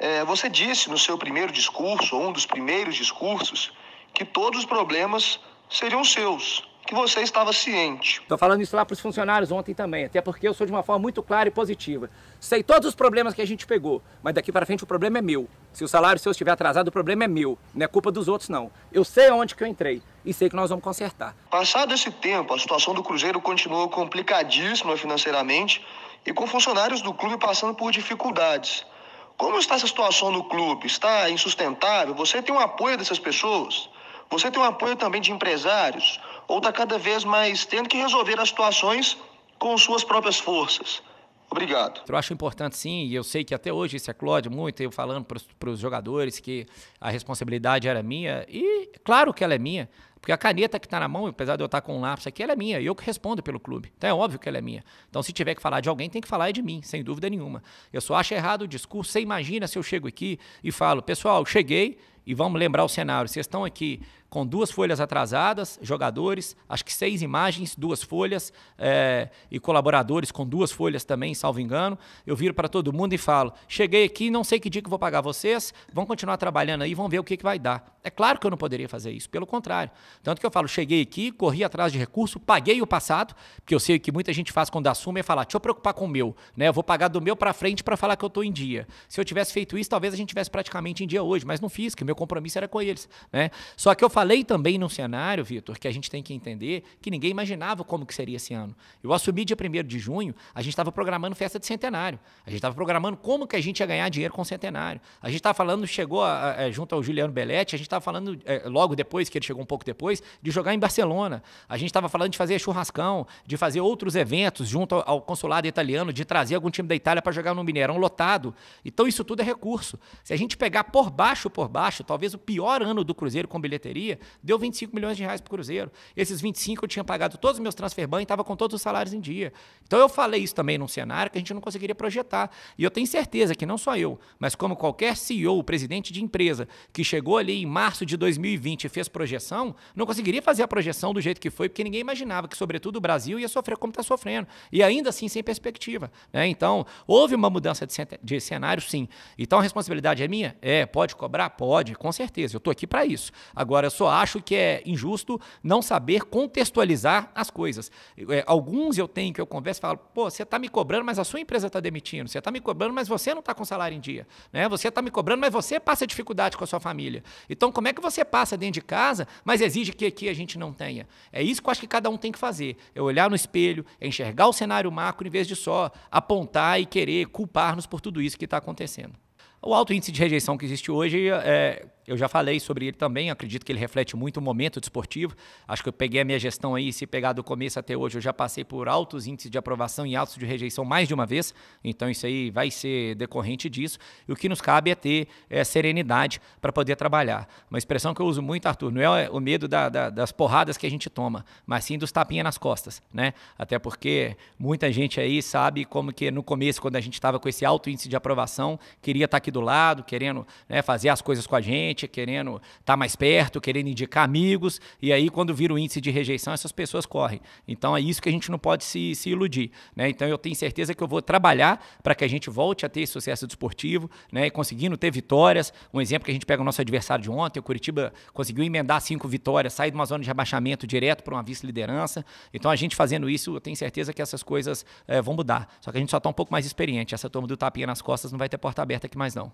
É, você disse no seu primeiro discurso, ou um dos primeiros discursos, que todos os problemas seriam seus, que você estava ciente. Estou falando isso lá para os funcionários ontem também, até porque eu sou de uma forma muito clara e positiva. Sei todos os problemas que a gente pegou, mas daqui para frente o problema é meu. Se o salário seu estiver atrasado, o problema é meu, não é culpa dos outros não. Eu sei onde que eu entrei e sei que nós vamos consertar. Passado esse tempo, a situação do Cruzeiro continuou complicadíssima financeiramente e com funcionários do clube passando por dificuldades. Como está essa situação no clube? Está insustentável? Você tem o um apoio dessas pessoas? Você tem o um apoio também de empresários? Ou está cada vez mais tendo que resolver as situações com suas próprias forças? Obrigado. Eu acho importante sim, e eu sei que até hoje isso é Clódio muito, eu falando para os jogadores que a responsabilidade era minha, e claro que ela é minha, porque a caneta que está na mão, apesar de eu estar tá com um lápis aqui, ela é minha, eu que respondo pelo clube. Então é óbvio que ela é minha. Então se tiver que falar de alguém, tem que falar é de mim, sem dúvida nenhuma. Eu só acho errado o discurso. Você imagina se eu chego aqui e falo, pessoal, cheguei e vamos lembrar o cenário. Vocês estão aqui com duas folhas atrasadas, jogadores, acho que seis imagens, duas folhas, é, e colaboradores com duas folhas também, salvo engano. Eu viro para todo mundo e falo: cheguei aqui, não sei que dia que vou pagar vocês, vão continuar trabalhando aí, vão ver o que, que vai dar. É claro que eu não poderia fazer isso, pelo contrário. Tanto que eu falo: cheguei aqui, corri atrás de recurso, paguei o passado, porque eu sei que muita gente faz quando assume é falar: deixa eu preocupar com o meu, né? Eu vou pagar do meu para frente para falar que eu estou em dia. Se eu tivesse feito isso, talvez a gente tivesse praticamente em dia hoje, mas não fiz, que meu compromisso era com eles. Né? Só que eu falei também num cenário, Vitor, que a gente tem que entender que ninguém imaginava como que seria esse ano. Eu assumi dia 1 de junho, a gente estava programando festa de centenário. A gente estava programando como que a gente ia ganhar dinheiro com o centenário. A gente estava falando, chegou a, a, é, junto ao Juliano Belletti, a gente estava falando é, logo depois, que ele chegou um pouco depois, de jogar em Barcelona. A gente estava falando de fazer churrascão, de fazer outros eventos junto ao, ao consulado italiano, de trazer algum time da Itália para jogar no Mineirão lotado. Então isso tudo é recurso. Se a gente pegar por baixo, por baixo, talvez o pior ano do Cruzeiro com bilheteria, deu 25 milhões de reais para o Cruzeiro. Esses 25 eu tinha pagado todos os meus transferbans e estava com todos os salários em dia. Então eu falei isso também num cenário que a gente não conseguiria projetar. E eu tenho certeza que não só eu, mas como qualquer CEO, presidente de empresa, que chegou ali em março de 2020 e fez projeção, não conseguiria fazer a projeção do jeito que foi, porque ninguém imaginava que, sobretudo, o Brasil ia sofrer como está sofrendo. E ainda assim, sem perspectiva. Né? Então, houve uma mudança de cenário, sim. Então a responsabilidade é minha? É, pode cobrar? Pode pode, com certeza, eu estou aqui para isso. Agora, eu só acho que é injusto não saber contextualizar as coisas. É, alguns eu tenho que eu converso e falo, pô, você está me cobrando, mas a sua empresa está demitindo. Você está me cobrando, mas você não está com salário em dia. Né? Você está me cobrando, mas você passa dificuldade com a sua família. Então, como é que você passa dentro de casa, mas exige que aqui a gente não tenha? É isso que eu acho que cada um tem que fazer. É olhar no espelho, é enxergar o cenário macro em vez de só apontar e querer culpar-nos por tudo isso que está acontecendo. O alto índice de rejeição que existe hoje é, eu já falei sobre ele também, acredito que ele reflete muito o momento desportivo. Acho que eu peguei a minha gestão aí, se pegar do começo até hoje, eu já passei por altos índices de aprovação e altos de rejeição mais de uma vez. Então isso aí vai ser decorrente disso. E o que nos cabe é ter é, serenidade para poder trabalhar. Uma expressão que eu uso muito, Arthur, não é o medo da, da, das porradas que a gente toma, mas sim dos tapinhas nas costas, né? Até porque muita gente aí sabe como que no começo, quando a gente estava com esse alto índice de aprovação, queria estar tá aqui do lado, querendo né, fazer as coisas com a gente gente, querendo estar tá mais perto, querendo indicar amigos, e aí quando vira o índice de rejeição, essas pessoas correm. Então é isso que a gente não pode se, se iludir. Né? Então eu tenho certeza que eu vou trabalhar para que a gente volte a ter sucesso desportivo, né? E conseguindo ter vitórias. Um exemplo que a gente pega o nosso adversário de ontem, o Curitiba conseguiu emendar cinco vitórias, sair de uma zona de rebaixamento direto para uma vice-liderança. Então a gente fazendo isso, eu tenho certeza que essas coisas é, vão mudar. Só que a gente só está um pouco mais experiente. Essa turma do tapinha nas costas não vai ter porta aberta aqui mais não.